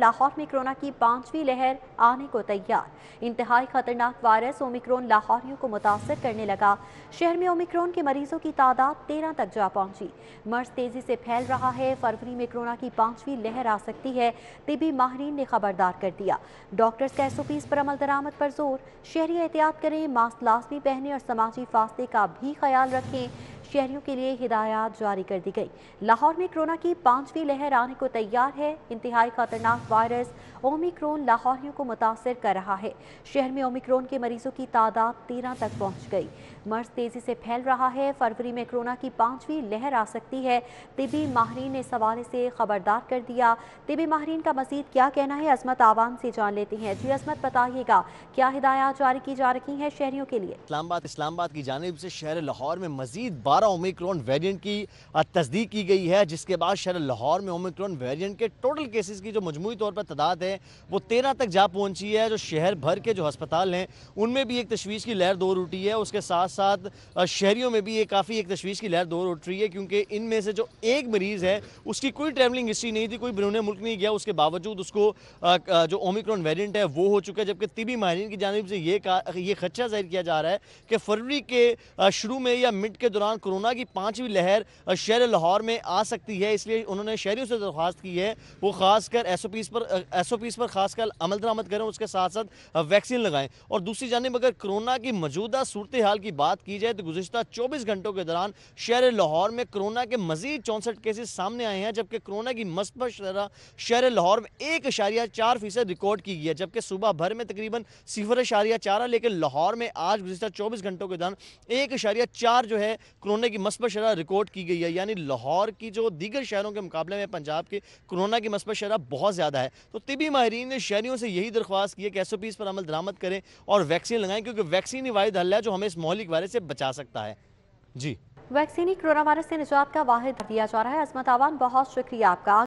लाहौर में कोरोना की पांचवी लहर आने को तैयार इंतहाई खतरनाक वायरस ओमिक्रोन लाहौरियों को मुतासर करने लगा शहर में ओमिक्रोन के मरीजों की तादाद तेरह तक जा पहुंची मर्ज तेजी से फैल रहा है फरवरी में कोरोना की पांचवी लहर आ सकती है तिबी माहरीन ने खबरदार कर दिया डॉक्टर्स का एस ओ पीज पर अमल दरामद पर जोर शहरी एहतियात करें मास्क लाजमी पहने और समाजी फासले का भी ख्याल रखें शहरियों के लिए हिदायत जारी कर दी गई लाहौर में कोरोना की पांचवी लहर आने को तैयार है इंतहाई खतरनाक वायरस ओमिक्रोन लाहौरियों को मुतासर कर रहा है शहर में ओमिक्रोन के मरीजों की तादाद तेरह तक पहुँच गई मर्ज तेजी से फैल रहा है फरवरी में कोरोना की पांचवी लहर आ सकती है तिबी माहरीन ने इस हवाले से खबरदार कर दिया तिबी माहरीन का मजीद क्या कहना है अजमत आवाम से जान लेते हैं जी अजमत बताइएगा क्या हिदायत जारी की जा रही है शहरियों के लिए इस्लामाबाद इस्लामाबाद की जानब से शहर लाहौर में मजीद दोबारा ओमिक्रॉन वेरिएंट की तस्दीक की गई है जिसके बाद शहर लाहौर में ओमिक्रॉन वेरिएंट के टोटल केसेस की जो मजमू तौर पर तादाद है वो तेरह तक जा पहुंची है जो शहर भर के जो अस्पताल हैं उनमें भी एक तशवीश की लहर दौर उठी है उसके साथ साथ शहरीों में भी ये काफ़ी एक तशवीश की लहर दौर उठ रही है क्योंकि इनमें से जो एक मरीज़ है उसकी कोई ट्रैवलिंग हिस्ट्री नहीं थी कोई बिरून मुल्क नहीं गया उसके बावजूद उसको जो ओमिक्रॉन वेरियंट है वो हो चुका है जबकि तिबी माहरीन की जानब से ये ये खदशा जाहिर किया जा रहा है कि फरवरी के शुरू में या मिड के दौरान कोरोना की पांचवीं लहर शहर लाहौर में आ सकती है इसलिए उन्होंने शहरीों से दरख्वास्त की है वो खासकर एस ओ पर एस ओ पर खासकर अमल दरामद करें उसके साथ साथ वैक्सीन लगाएं और दूसरी जानब अगर कोरोना की मौजूदा सूरत हाल की बात की जाए तो गुजशत चौबीस घंटों के दौरान शहर लाहौर में कोरोना के मजीद चौंसठ केसेज सामने आए हैं जबकि कोरोना की मस्बत शरह शहर लाहौर में एक अशारिया चार फीसद रिकॉर्ड की गई है जबकि सुबह भर में तकरीबन सिफर अशारिया चार है लेकिन लाहौर में आज गुजशत चौबीस घंटों के दौरान एक अशारिया चार जो है कोरोना की मस्बत शरह रिकॉर्ड की गई है यानी लाहौर की जो दीगर शहरों के मुकाबले में पंजाब के कोरोना की मस्बत शरह बहुत ज़्यादा है तो तबी माहरीन ने शहरीों से यही दरख्वास्त की है कि एस ओ पीज़ पर अमल दरामद करें और वैक्सीन लगाएं क्योंकि वैक्सीन ही वाद हल है जो हमें इस मौलिक वायरस से बचा सकता है जी वैक्सीनी कोरोना वायरस से निजात का वाहिद दिया जा रहा है अजमत आवान बहुत शुक्रिया आपका